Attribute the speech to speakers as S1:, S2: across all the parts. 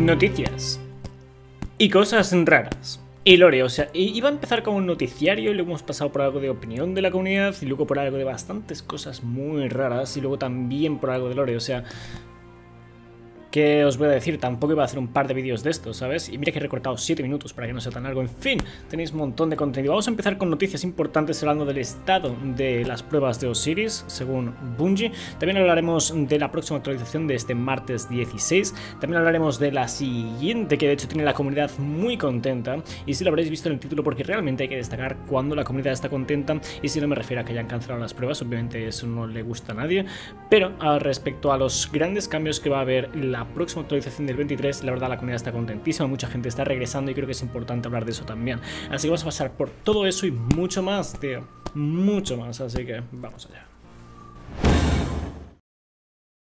S1: Noticias. Y cosas raras. Y Lore, o sea, iba a empezar con un noticiario y luego hemos pasado por algo de opinión de la comunidad y luego por algo de bastantes cosas muy raras y luego también por algo de Lore, o sea, ¿Qué os voy a decir? Tampoco iba a hacer un par de vídeos de esto ¿sabes? Y mira que he recortado 7 minutos para que no sea tan largo. En fin, tenéis un montón de contenido. Vamos a empezar con noticias importantes hablando del estado de las pruebas de Osiris, según Bungie. También hablaremos de la próxima actualización de este martes 16. También hablaremos de la siguiente, que de hecho tiene la comunidad muy contenta. Y si lo habréis visto en el título, porque realmente hay que destacar cuando la comunidad está contenta. Y si no me refiero a que hayan cancelado las pruebas, obviamente eso no le gusta a nadie. Pero ah, respecto a los grandes cambios que va a haber la próxima actualización del 23. La verdad, la comunidad está contentísima, mucha gente está regresando y creo que es importante hablar de eso también. Así que vamos a pasar por todo eso y mucho más, tío. Mucho más, así que vamos allá.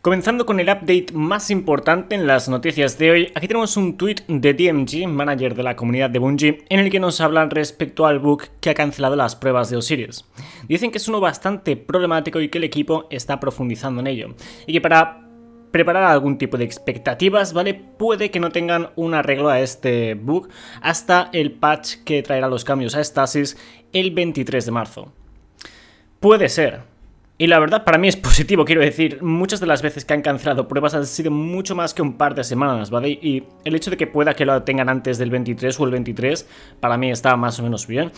S1: Comenzando con el update más importante en las noticias de hoy, aquí tenemos un tweet de DMG, manager de la comunidad de Bungie, en el que nos hablan respecto al bug que ha cancelado las pruebas de Osiris. Dicen que es uno bastante problemático y que el equipo está profundizando en ello, y que para preparar algún tipo de expectativas, ¿vale? Puede que no tengan un arreglo a este bug hasta el patch que traerá los cambios a Stasis el 23 de marzo. Puede ser, y la verdad para mí es positivo, quiero decir, muchas de las veces que han cancelado pruebas han sido mucho más que un par de semanas, ¿vale? Y el hecho de que pueda que lo tengan antes del 23 o el 23, para mí está más o menos bien.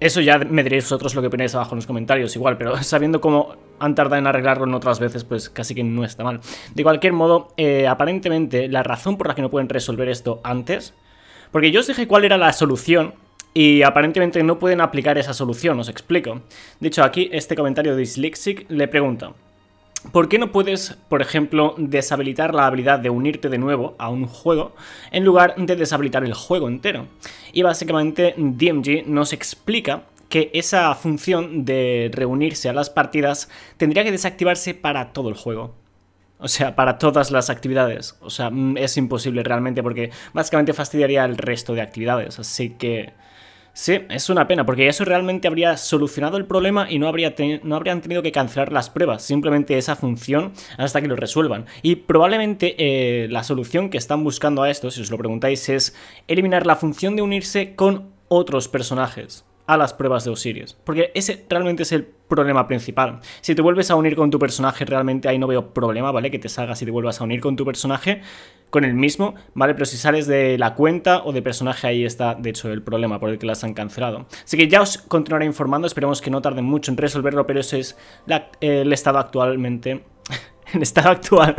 S1: Eso ya me diréis vosotros lo que opináis abajo en los comentarios, igual, pero sabiendo cómo han tardado en arreglarlo en otras veces, pues casi que no está mal. De cualquier modo, eh, aparentemente la razón por la que no pueden resolver esto antes, porque yo os dije cuál era la solución y aparentemente no pueden aplicar esa solución, os explico. Dicho aquí, este comentario de Dyslexic le pregunta, ¿Por qué no puedes, por ejemplo, deshabilitar la habilidad de unirte de nuevo a un juego en lugar de deshabilitar el juego entero? Y básicamente DMG nos explica que esa función de reunirse a las partidas tendría que desactivarse para todo el juego. O sea, para todas las actividades. O sea, mm, es imposible realmente porque básicamente fastidiaría el resto de actividades. Así que... Sí, es una pena, porque eso realmente habría solucionado el problema y no, habrían tenido que cancelar las pruebas, simplemente esa función hasta que lo resuelvan. Y probablemente eh, la solución que están buscando a esto, si os lo preguntáis, es eliminar la función de unirse con otros personajes a las pruebas de Osiris, Porque ese realmente es el problema principal. Si te vuelves a unir con tu personaje, realmente ahí no veo problema, ¿vale? Que te salgas y te vuelvas a unir con tu personaje, con el mismo, ¿vale? Pero si sales de la cuenta o de personaje, ahí está, de hecho, el problema por el que las han cancelado. Así que ya os continuaré informando, esperemos que no tarden mucho en resolverlo, pero eso es el estado actualmente... el estado actual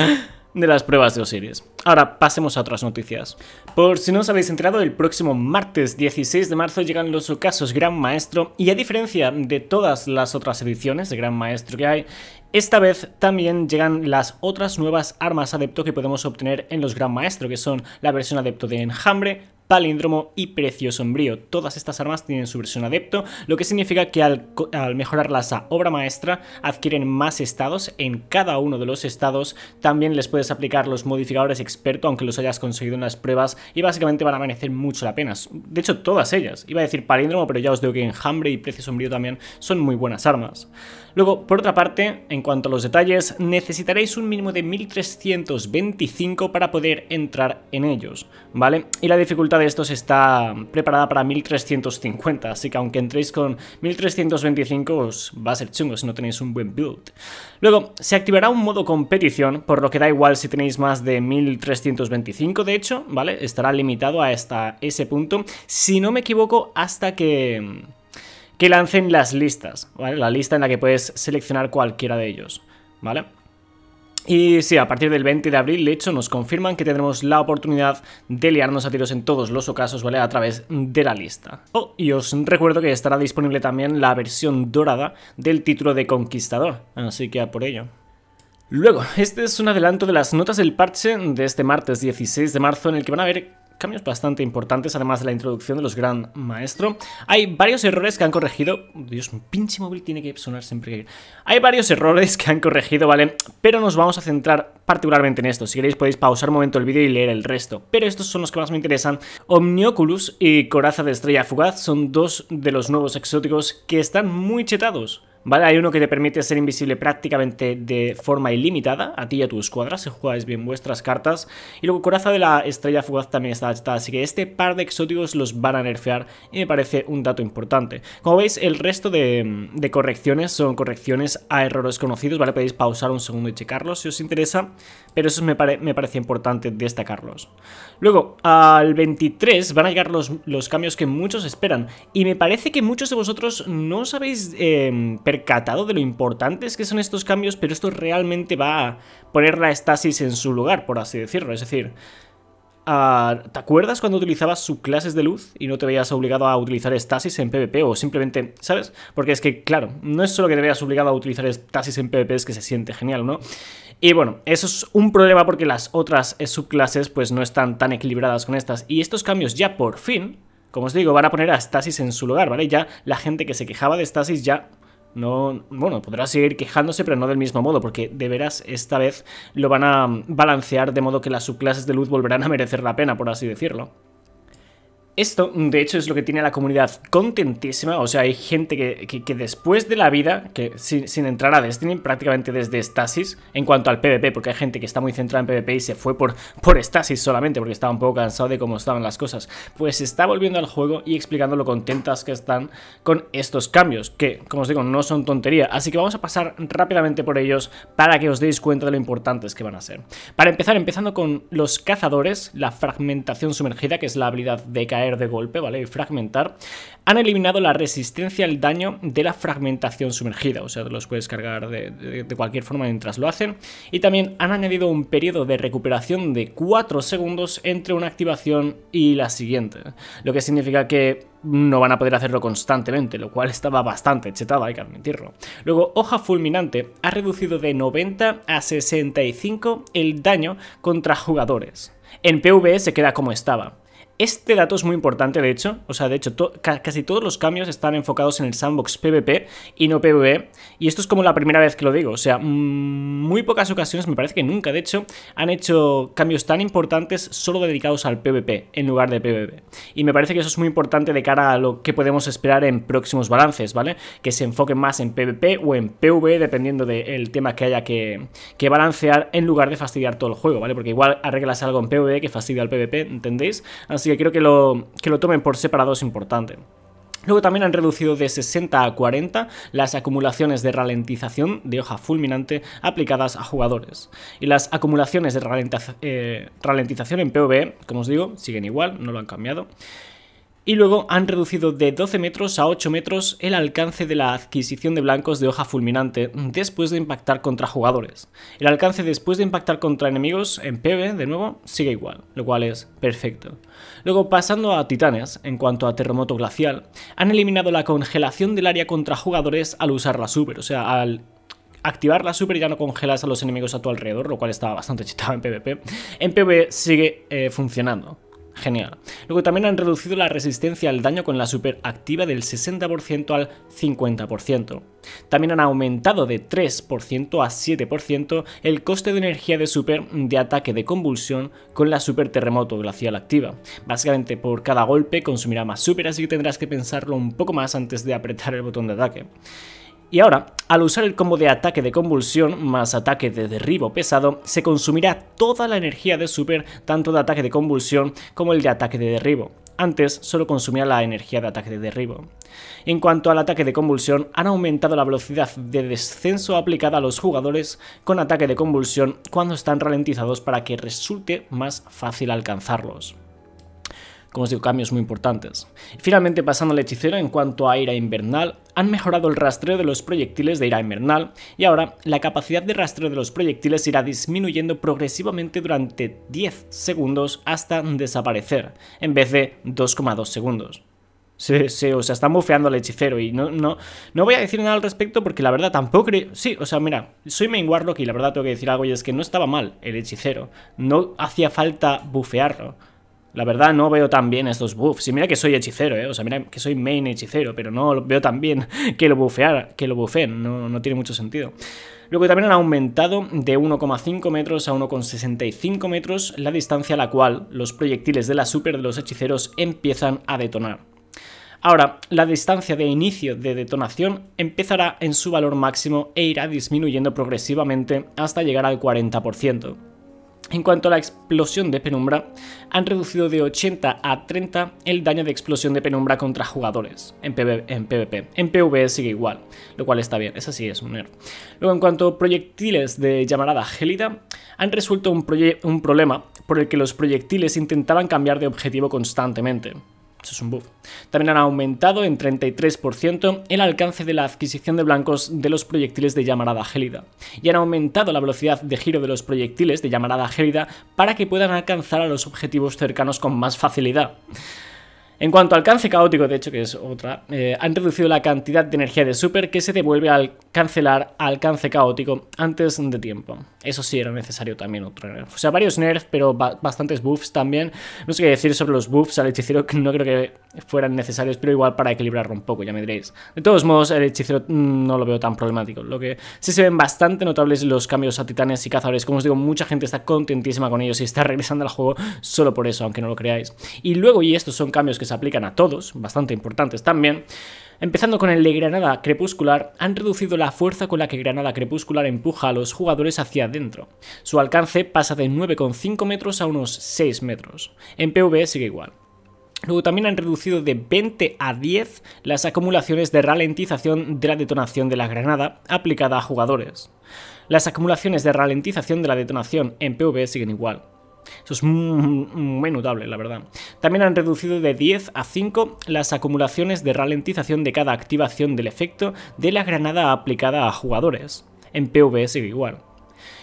S1: de las pruebas de Osiris. Ahora pasemos a otras noticias. Por si no os habéis enterado, el próximo martes 16 de marzo llegan los ocasos Gran Maestro y a diferencia de todas las otras ediciones de Gran Maestro que hay, esta vez también llegan las otras nuevas armas adepto que podemos obtener en los Gran Maestro, que son la versión adepto de Enjambre, palíndromo y precio sombrío. Todas estas armas tienen su versión adepto, lo que significa que al, mejorarlas a obra maestra adquieren más estados. En cada uno de los estados también les puedes aplicar los modificadores experto, aunque los hayas conseguido en las pruebas, y básicamente van a merecer mucho la pena. De hecho, todas ellas. Iba a decir palíndromo, pero ya os digo que enjambre y precio sombrío también son muy buenas armas. Luego, por otra parte, en cuanto a los detalles, necesitaréis un mínimo de 1325 para poder entrar en ellos, ¿vale? Y la dificultad de estos está preparada para 1350, así que aunque entréis con 1325 os va a ser chungo si no tenéis un buen build. Luego, se activará un modo competición, por lo que da igual si tenéis más de 1325, de hecho, ¿vale? Estará limitado a hasta ese punto, si no me equivoco, hasta que que lancen las listas, ¿vale? La lista en la que puedes seleccionar cualquiera de ellos, ¿vale? Y sí, a partir del 20 de abril, de hecho, nos confirman que tendremos la oportunidad de liarnos a tiros en todos los ocasos, ¿vale? A través de la lista. Oh, y os recuerdo que estará disponible también la versión dorada del título de Conquistador, así que a por ello. Luego, este es un adelanto de las notas del parche de este martes 16 de marzo en el que van a ver cambios bastante importantes, además de la introducción de los Gran Maestro. Hay varios errores que han corregido. Dios, un pinche móvil tiene que sonar siempre que. Hay varios errores que han corregido, ¿vale? Pero nos vamos a centrar particularmente en esto. Si queréis, podéis pausar un momento el vídeo y leer el resto. Pero estos son los que más me interesan. Omnioculus y Coraza de Estrella Fugaz son dos de los nuevos exóticos que están muy chetados. Hay uno que te permite ser invisible prácticamente de forma ilimitada, a ti y a tu escuadra, si jugáis bien vuestras cartas. Y luego Coraza de la Estrella Fugaz también está está así que este par de exóticos los van a nerfear y me parece un dato importante. Como veis, el resto de, correcciones son correcciones a errores conocidos, ¿vale? Podéis pausar un segundo y checarlos si os interesa, pero eso me, parece importante destacarlos. Luego, al 23 van a llegar los, los cambios que muchos esperan, y me parece que muchos de vosotros no sabéis habéis eh, catado de lo importantes que son estos cambios, pero esto realmente va a poner la estasis en su lugar, por así decirlo. Es decir, ah, ¿te acuerdas cuando utilizabas subclases de luz y no te veías obligado a utilizar estasis en PvP o simplemente, ¿sabes? Porque es que, claro, no es solo que te veas obligado a utilizar estasis en PvP, es que se siente genial, ¿no? Y bueno, eso es un problema porque las otras eh, subclases pues no están tan equilibradas con estas. Y estos cambios ya por fin, como os digo, van a poner a Stasis en su lugar, ¿vale? Ya la gente que se quejaba de Stasis ya no, bueno, podrá seguir quejándose, pero no del mismo modo, porque de veras esta vez lo van a balancear de modo que las subclases de luz volverán a merecer la pena, por así decirlo. Esto, de hecho, es lo que tiene la comunidad contentísima. O sea, hay gente que, después de la vida, que sin, entrar a Destiny, prácticamente desde Stasis, en cuanto al PvP, porque hay gente que está muy centrada en PvP y se fue por, por Stasis solamente, porque estaba un poco cansado de cómo estaban las cosas, pues está volviendo al juego y explicando lo contentas que están con estos cambios, que, como os digo, no son tontería. Así que vamos a pasar rápidamente por ellos para que os deis cuenta de lo importantes que van a ser. Para empezar, empezando con los cazadores, la fragmentación sumergida, que es la habilidad de caer de golpe, ¿vale? Y fragmentar, han eliminado la resistencia al daño de la fragmentación sumergida, o sea, los puedes cargar de, cualquier forma mientras lo hacen. Y también han añadido un periodo de recuperación de 4 segundos entre una activación y la siguiente, lo que significa que no van a poder hacerlo constantemente, lo cual estaba bastante chetado, hay que admitirlo. Luego, Hoja Fulminante ha reducido de 90 a 65 el daño contra jugadores. En PvE se queda como estaba. Este dato es muy importante, de hecho. O sea, de hecho, casi todos los cambios están enfocados en el sandbox PvP y no PvE. Y esto es como la primera vez que lo digo. O sea, muy pocas ocasiones, me parece que nunca, de hecho, han hecho cambios tan importantes solo dedicados al PvP en lugar de PvP. Y me parece que eso es muy importante de cara a lo que podemos esperar en próximos balances, ¿vale? Que se enfoquen más en PvP o en PvE, dependiendo del tema que haya que, que balancear, en lugar de fastidiar todo el juego, ¿vale? Porque igual arreglas algo en PvE que fastidia al PvP, ¿entendéis? Así que creo que lo, lo tomen por separado es importante. Luego también han reducido de 60 a 40 las acumulaciones de ralentización de hoja fulminante aplicadas a jugadores. Y las acumulaciones de eh, ralentización en PvE, como os digo, siguen igual, no lo han cambiado y luego han reducido de 12 metros a 8 metros el alcance de la adquisición de blancos de hoja fulminante después de impactar contra jugadores. El alcance después de impactar contra enemigos en PvE, de nuevo, sigue igual, lo cual es perfecto. Luego, pasando a titanes, en cuanto a terremoto glacial, han eliminado la congelación del área contra jugadores al usar la super, o sea, al activar la super ya no congelas a los enemigos a tu alrededor, lo cual estaba bastante chitado en PvP. En PvE sigue eh, funcionando. Genial. Luego también han reducido la resistencia al daño con la super activa del 60% al 50%. También han aumentado de 3% a 7% el coste de energía de super de ataque de convulsión con la super terremoto glacial activa. Básicamente por cada golpe consumirá más super, así que tendrás que pensarlo un poco más antes de apretar el botón de ataque. Y ahora, al usar el combo de ataque de convulsión más ataque de derribo pesado, se consumirá toda la energía de super, tanto de ataque de convulsión como el de ataque de derribo. Antes solo consumía la energía de ataque de derribo. En cuanto al ataque de convulsión, han aumentado la velocidad de descenso aplicada a los jugadores con ataque de convulsión cuando están ralentizados para que resulte más fácil alcanzarlos como os digo, cambios muy importantes. Finalmente, pasando al hechicero, en cuanto a ira invernal, han mejorado el rastreo de los proyectiles de ira invernal y ahora la capacidad de rastreo de los proyectiles irá disminuyendo progresivamente durante 10 segundos hasta desaparecer, en vez de 2,2 segundos. Sí, sí, o sea, están bufeando al hechicero y no, no, no voy a decir nada al respecto porque la verdad tampoco creo... Sí, o sea, mira, soy main Warlock y la verdad tengo que decir algo y es que no estaba mal el hechicero. No hacía falta bufearlo. La verdad no veo tan bien estos buffs. Y mira que soy hechicero, ¿eh? O sea, mira que soy main hechicero, pero no veo tan bien que lo bufear, que lo bufeen. No, no tiene mucho sentido. Luego también han aumentado de 1,5 metros a 1,65 metros la distancia a la cual los proyectiles de la super de los hechiceros empiezan a detonar. Ahora, la distancia de inicio de detonación empezará en su valor máximo e irá disminuyendo progresivamente hasta llegar al 40%. En cuanto a la explosión de penumbra, han reducido de 80 a 30 el daño de explosión de penumbra contra jugadores en, PvP. En PvE sigue igual, lo cual está bien, esa sí es un error. Luego, en cuanto a proyectiles de llamarada gélida, han resuelto un problema por el que los proyectiles intentaban cambiar de objetivo constantemente. Eso es un También han aumentado en 33% el alcance de la adquisición de blancos de los proyectiles de llamarada gélida. Y han aumentado la velocidad de giro de los proyectiles de llamarada gélida para que puedan alcanzar a los objetivos cercanos con más facilidad. En cuanto al alcance caótico, de hecho, que es otra, eh, han reducido la cantidad de energía de super que se devuelve al cancelar alcance caótico antes de tiempo. Eso sí era necesario también otro nerf. O sea, varios nerfs, pero bastantes buffs también. No sé qué decir sobre los buffs al hechicero, que no creo que fueran necesarios, pero igual para equilibrarlo un poco, ya me diréis. De todos modos, el hechicero mm, no lo veo tan problemático. Lo que sí se ven bastante notables los cambios a titanes y cazadores. Como os digo, mucha gente está contentísima con ellos y está regresando al juego solo por eso, aunque no lo creáis. Y luego, y estos son cambios que aplican a todos, bastante importantes también, Empezando con el de Granada Crepuscular, han reducido la fuerza con la que Granada Crepuscular empuja a los jugadores hacia adentro. Su alcance pasa de 9,5 metros a unos 6 metros. En Pv sigue igual. Luego también han reducido de 20 a 10 las acumulaciones de ralentización de la detonación de la granada aplicada a jugadores. Las acumulaciones de ralentización de la detonación en Pv siguen igual. Eso es notable, la verdad. También han reducido de 10 a 5 las acumulaciones de ralentización de cada activación del efecto de la granada aplicada a jugadores. En PvS igual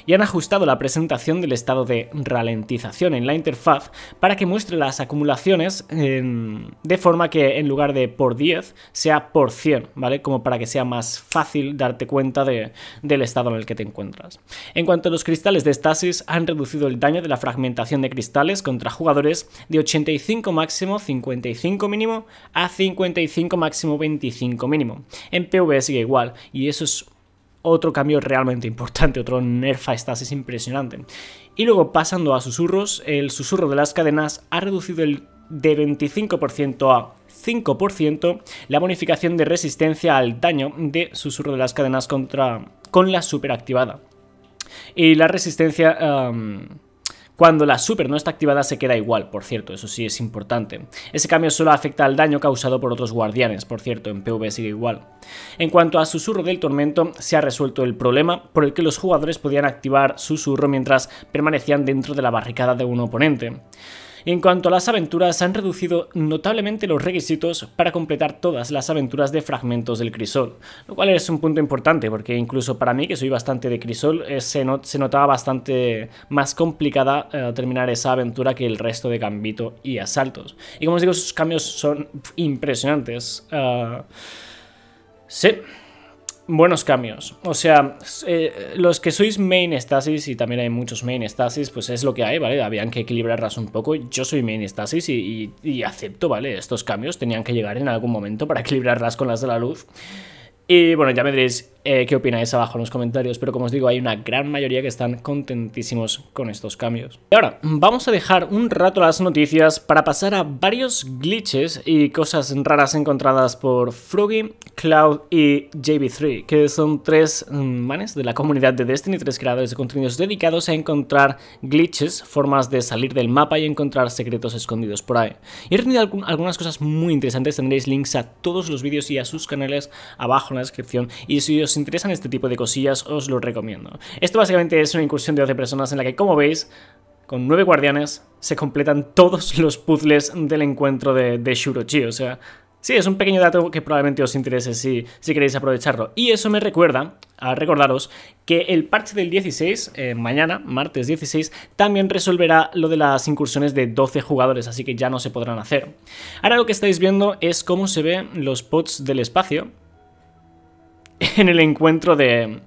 S1: y han ajustado la presentación del estado de ralentización en la interfaz para que muestre las acumulaciones em, de forma que en lugar de por 10 sea por 100, ¿vale? Como para que sea más fácil darte cuenta del estado en el que te encuentras. En cuanto a los cristales de estasis, han reducido el daño de la fragmentación de cristales contra jugadores de 85 máximo, 55 mínimo a 55 máximo, 25 mínimo. En PvE sigue igual y eso es otro cambio realmente importante, otro nerf a es impresionante. Y luego pasando a susurros, el susurro de las cadenas ha reducido el de 25% a 5% la bonificación de resistencia al daño de susurro de las cadenas contra con la superactivada. Y la resistencia... Cuando la super no está activada se queda igual, por cierto, eso sí es importante. Ese cambio solo afecta al daño causado por otros guardianes, por cierto, en PvE sigue igual. En cuanto a Susurro del Tormento, se ha resuelto el problema por el que los jugadores podían activar Susurro mientras permanecían dentro de la barricada de un oponente. En cuanto a las aventuras, se han reducido notablemente los requisitos para completar todas las aventuras de fragmentos del crisol, lo cual es un punto importante porque incluso para mí, que soy bastante de crisol, eh, se, notaba bastante más complicada eh, terminar esa aventura que el resto de Gambito y Asaltos. Y como os digo, sus cambios son impresionantes. Eh, sí buenos cambios. O sea, eh, los que sois main stasis, y también hay muchos main stasis, pues es lo que hay, ¿vale? Habían que equilibrarlas un poco. Yo soy main stasis y, y acepto, ¿vale? Estos cambios tenían que llegar en algún momento para equilibrarlas con las de la luz. Y bueno, ya me diréis, eh, qué opináis abajo en los comentarios, pero como os digo, hay una gran mayoría que están contentísimos con estos cambios. Y ahora, vamos a dejar un rato las noticias para pasar a varios glitches y cosas raras encontradas por Froggy, Cloud y JB3, que son tres mm, manes de la comunidad de Destiny, tres creadores de contenidos dedicados a encontrar glitches, formas de salir del mapa y encontrar secretos escondidos por ahí. Y he tenido algunas cosas muy interesantes, tendréis links a todos los vídeos y a sus canales abajo en la descripción, y si os interesan este tipo de cosillas, os lo recomiendo. Esto básicamente es una incursión de 12 personas en la que, como veis, con 9 guardianes se completan todos los puzzles del encuentro de, Shurochi, o sea... Sí, es un pequeño dato que probablemente os interese si, queréis aprovecharlo. Y eso me recuerda a recordaros que el parche del 16, eh, mañana, martes 16, también resolverá lo de las incursiones de 12 jugadores, así que ya no se podrán hacer. Ahora lo que estáis viendo es cómo se ven los pots del espacio, en el encuentro de,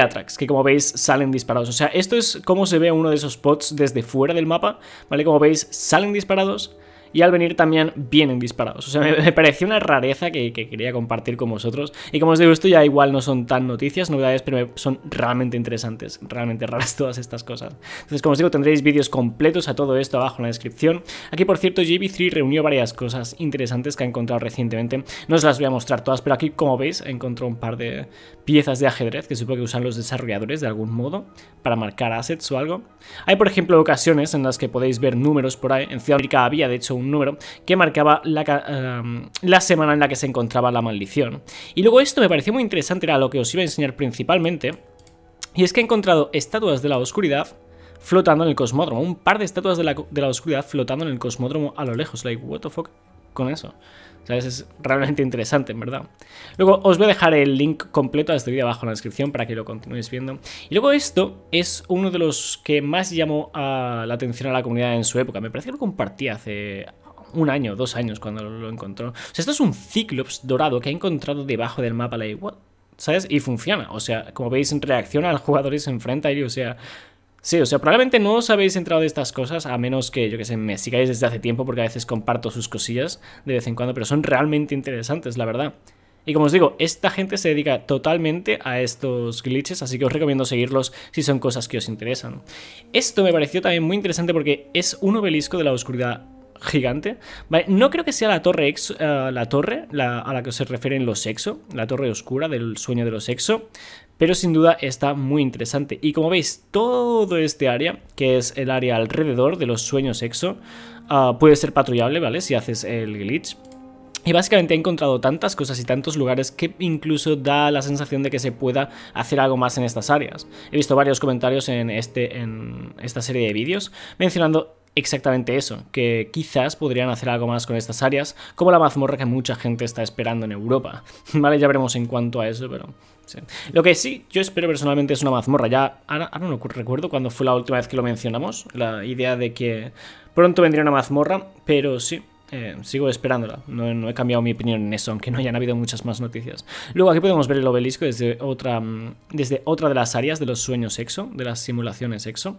S1: Atrax, que como veis salen disparados. O sea, esto es como se ve uno de esos pots desde fuera del mapa, ¿vale? Como veis, salen disparados, y al venir también vienen disparados. O sea, me, pareció una rareza que, quería compartir con vosotros. Y como os digo, esto ya igual no son tan noticias, novedades, pero son realmente interesantes, realmente raras todas estas cosas. Entonces, como os digo, tendréis vídeos completos a todo esto abajo en la descripción. Aquí, por cierto, JB3 reunió varias cosas interesantes que ha encontrado recientemente. No os las voy a mostrar todas, pero aquí, como veis, encontró un par de piezas de ajedrez que supongo que usan los desarrolladores de algún modo para marcar assets o algo. Hay, por ejemplo, ocasiones en las que podéis ver números por ahí. En Ciudad América había, de hecho, un número que marcaba em, la, semana en la que se encontraba la maldición. Y luego esto me pareció muy interesante, era lo que os iba a enseñar principalmente, y es que he encontrado estatuas de la oscuridad flotando en el cosmódromo, un par de estatuas de la, de la oscuridad flotando en el cosmódromo a lo lejos, like, what the fuck con eso. ¿Sabes? Es realmente interesante, en verdad. Luego os voy a dejar el link completo a este vídeo abajo en la descripción para que lo continuéis viendo. Y luego esto es uno de los que más llamó a la atención a la comunidad en su época. Me parece que lo compartí hace un año, dos años cuando lo encontró. O sea, esto es un Cyclops dorado que ha encontrado debajo del mapa. la what? ¿Sabes? Y funciona. O sea, como veis, reacciona al jugador y se enfrenta a él. O sea, Sí, o sea, probablemente no os habéis entrado de estas cosas, a menos que, yo que sé, me sigáis desde hace tiempo, porque a veces comparto sus cosillas de vez en cuando, pero son realmente interesantes, la verdad. Y como os digo, esta gente se dedica totalmente a estos glitches, así que os recomiendo seguirlos si son cosas que os interesan. Esto me pareció también muy interesante porque es un obelisco de la oscuridad gigante. no creo que sea la torre, ex, eh, la torre a la que se refieren los sexo, la torre oscura del sueño de los sexo, pero sin duda está muy interesante. Y como veis, todo este área, que es el área alrededor de los sueños exo, ah, puede ser patrullable, ¿vale? Si haces el glitch. Y básicamente he encontrado tantas cosas y tantos lugares que incluso da la sensación de que se pueda hacer algo más en estas áreas. He visto varios comentarios en, este, en esta serie de vídeos mencionando exactamente eso, que quizás podrían hacer algo más con estas áreas, como la mazmorra que mucha gente está esperando en Europa. Vale, ya veremos en cuanto a eso, pero... Lo que sí, yo espero personalmente es una mazmorra. Ya, ahora, no recuerdo cuándo fue la última vez que lo mencionamos, la idea de que pronto vendría una mazmorra, pero sí, eh, sigo esperándola. No, no, he cambiado mi opinión en eso, aunque no hayan habido muchas más noticias. Luego aquí podemos ver el obelisco desde otra, mm, desde otra de las áreas de los sueños sexo, de las simulaciones sexo.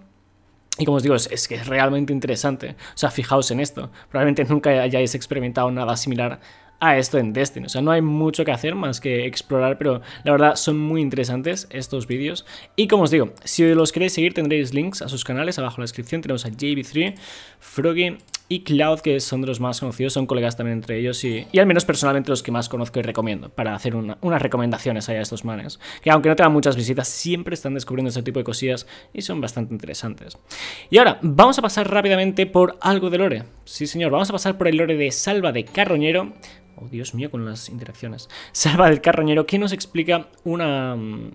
S1: Y como os digo, es, que es realmente interesante. O sea, fijaos en esto. Probablemente nunca hayáis experimentado nada similar a esto en Destiny. O sea, no hay mucho que hacer más que explorar, pero la verdad son muy interesantes estos vídeos. Y como os digo, si los queréis seguir tendréis links a sus canales abajo en la descripción. Tenemos a JB3, Froggy y Cloud, que son de los más conocidos, son colegas también entre ellos y, al menos personalmente los que más conozco y recomiendo para hacer unas recomendaciones a estos manes. Que aunque no tengan muchas visitas, siempre están descubriendo ese tipo de cosillas y son bastante interesantes. Y ahora, vamos a pasar rápidamente por algo de lore. Sí, señor, vamos a pasar por el lore de Salva de Carroñero. Oh, Dios mío, con las interacciones. Salva del Carroñero, que nos explica una mm,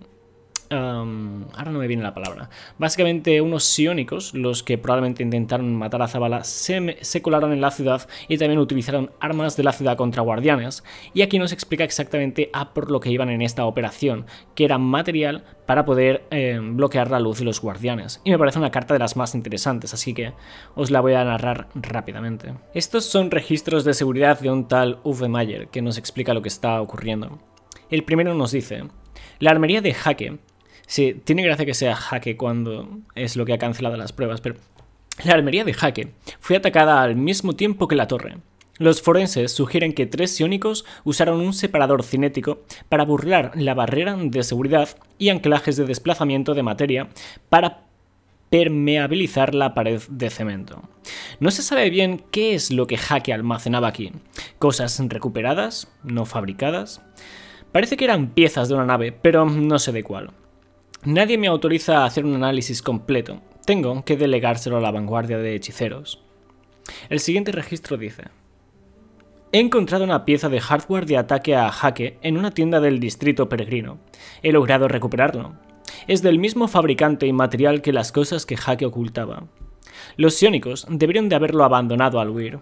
S1: ahora no me viene la palabra. Básicamente unos sionicos, los que probablemente intentaron matar a Zabala, se, colaron en la ciudad y también utilizaron armas de la ciudad contra guardianes. Y aquí nos explica exactamente a por lo que iban en esta operación, que era material para poder em, bloquear la luz y los guardianes. Y me parece una carta de las más interesantes, así que os la voy a narrar rápidamente. Estos son registros de seguridad de un tal Uwe Mayer, que nos explica lo que está ocurriendo. El primero nos dice, la armería de Jaque Sí, tiene gracia que sea Jaque cuando es lo que ha cancelado las pruebas, pero la armería de Jaque fue atacada al mismo tiempo que la torre. Los forenses sugieren que tres iónicos usaron un separador cinético para burlar la barrera de seguridad y anclajes de desplazamiento de materia para permeabilizar la pared de cemento. No se sabe bien qué es lo que Jaque almacenaba aquí. ¿Cosas recuperadas? ¿No fabricadas? Parece que eran piezas de una nave, pero no sé de cuál. Nadie me autoriza a hacer un análisis completo. Tengo que delegárselo a la vanguardia de hechiceros. El siguiente registro dice... He encontrado una pieza de hardware de ataque a jaque en una tienda del distrito peregrino. He logrado recuperarlo. Es del mismo fabricante y material que las cosas que jaque ocultaba. Los siónicos deberían de haberlo abandonado al huir.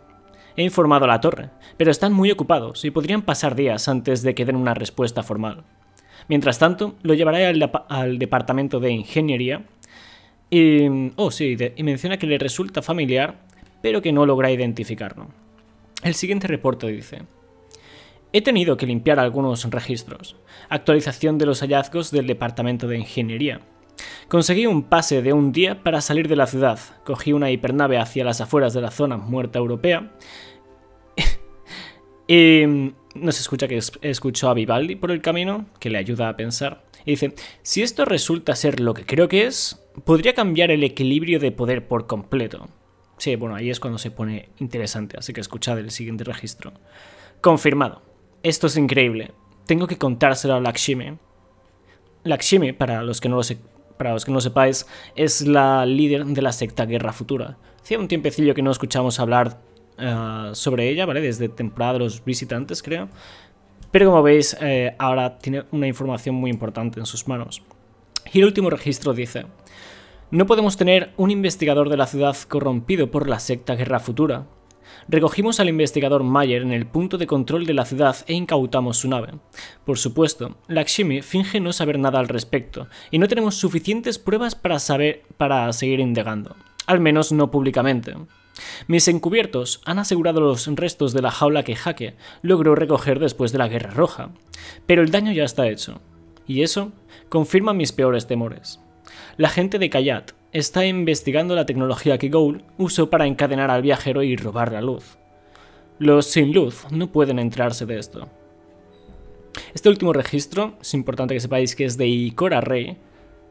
S1: He informado a la torre, pero están muy ocupados y podrían pasar días antes de que den una respuesta formal. Mientras tanto, lo llevaré al, departamento de ingeniería. Y, oh, y menciona que le resulta familiar, pero que no logra identificarlo. El siguiente reporte dice... He tenido que limpiar algunos registros. Actualización de los hallazgos del departamento de ingeniería. Conseguí un pase de un día para salir de la ciudad, cogí una hipernave hacia las afueras de la zona muerta europea y nos escucha que escuchó a Vivaldi por el camino, que le ayuda a pensar. Y dice, si esto resulta ser lo que creo que es, podría cambiar el equilibrio de poder por completo. Sí, bueno, ahí es cuando se pone interesante, así que escuchad el siguiente registro. Confirmado. Esto es increíble. Tengo que contárselo a Lakshmi. Lakshmi, para los que no lo para los que no sepáis, es la líder de la secta Guerra Futura. Hacía un tiempecillo que no escuchamos hablar eh, sobre ella, ¿vale? Desde temporada de los visitantes, creo. Pero como veis, eh, ahora tiene una información muy importante en sus manos. Y el último registro dice, no podemos tener un investigador de la ciudad corrompido por la secta Guerra Futura. Recogimos al investigador Mayer en el punto de control de la ciudad e incautamos su nave. Por supuesto, Lakshmi finge no saber nada al respecto, y no tenemos suficientes pruebas para saber para seguir indagando. Al menos no públicamente. Mis encubiertos han asegurado los restos de la jaula que Jaque logró recoger después de la Guerra Roja, pero el daño ya está hecho, y eso confirma mis peores temores. La gente de Kayat está investigando la tecnología que Gould usó para encadenar al viajero y robar la luz. Los sin luz no pueden enterarse de esto. Este último registro, es importante que sepáis que es de Ikora Rey,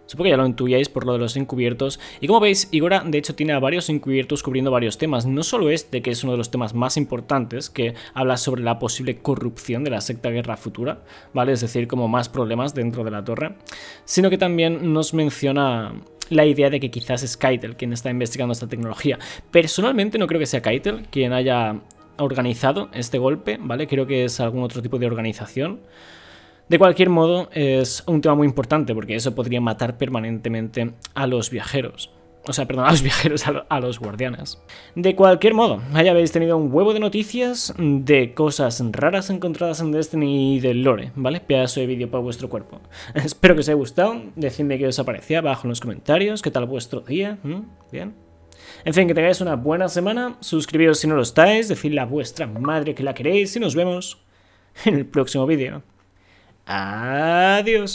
S1: Supongo que ya lo intuíais por lo de los encubiertos. Y como veis, Igora de hecho tiene a varios encubiertos cubriendo varios temas. No solo es de que es uno de los temas más importantes, que habla sobre la posible corrupción de la secta Guerra Futura, ¿vale? Es decir, como más problemas dentro de la torre. Sino que también nos menciona la idea de que quizás es Keitel quien está investigando esta tecnología. Personalmente no creo que sea Keitel quien haya organizado este golpe, ¿vale? Creo que es algún otro tipo de organización. De cualquier modo, es un tema muy importante porque eso podría matar permanentemente a los viajeros. O sea, perdón, a los viajeros, a, los guardianes. De cualquier modo, ya habéis tenido un huevo de noticias de cosas raras encontradas en Destiny y del lore, ¿vale? Pedazo de vídeo para vuestro cuerpo. Espero que os haya gustado. Decidme qué os aparecía abajo en los comentarios. ¿Qué tal vuestro día? ¿Mm? ¿Bien? En fin, que tengáis una buena semana. Suscribiros si no lo estáis. Decidle a vuestra madre que la queréis y nos vemos en el próximo vídeo. Adiós.